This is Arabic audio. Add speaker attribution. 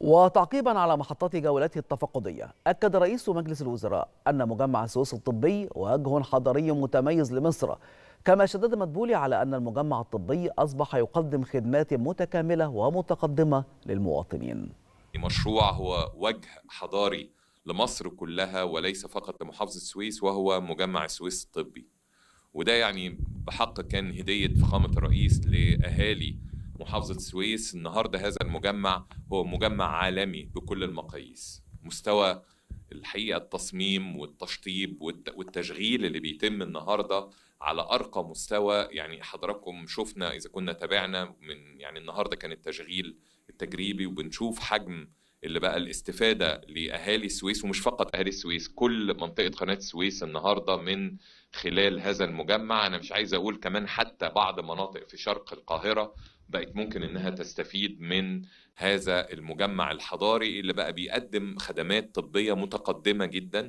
Speaker 1: وتعقيبا على محطات جولته التفقدية أكد رئيس مجلس الوزراء أن مجمع السويس الطبي وجه حضري متميز لمصر كما شدد مدبولي على أن المجمع الطبي أصبح يقدم خدمات متكاملة ومتقدمة للمواطنين
Speaker 2: مشروع هو وجه حضاري لمصر كلها وليس فقط لمحافظة السويس وهو مجمع السويس الطبي وده يعني بحق كان هدية فخامة الرئيس لأهالي محافظة السويس النهاردة هذا المجمع هو مجمع عالمي بكل المقاييس مستوى الحقيقة التصميم والتشطيب والتشغيل اللي بيتم النهاردة على أرقى مستوى يعني حضراتكم شفنا إذا كنا تابعنا من يعني النهاردة كان التشغيل التجريبي وبنشوف حجم اللي بقى الاستفاده لاهالي السويس ومش فقط اهالي السويس كل منطقه قناه السويس النهارده من خلال هذا المجمع انا مش عايز اقول كمان حتى بعض مناطق في شرق القاهره بقت ممكن انها تستفيد من هذا المجمع الحضاري اللي بقى بيقدم خدمات طبيه متقدمه جدا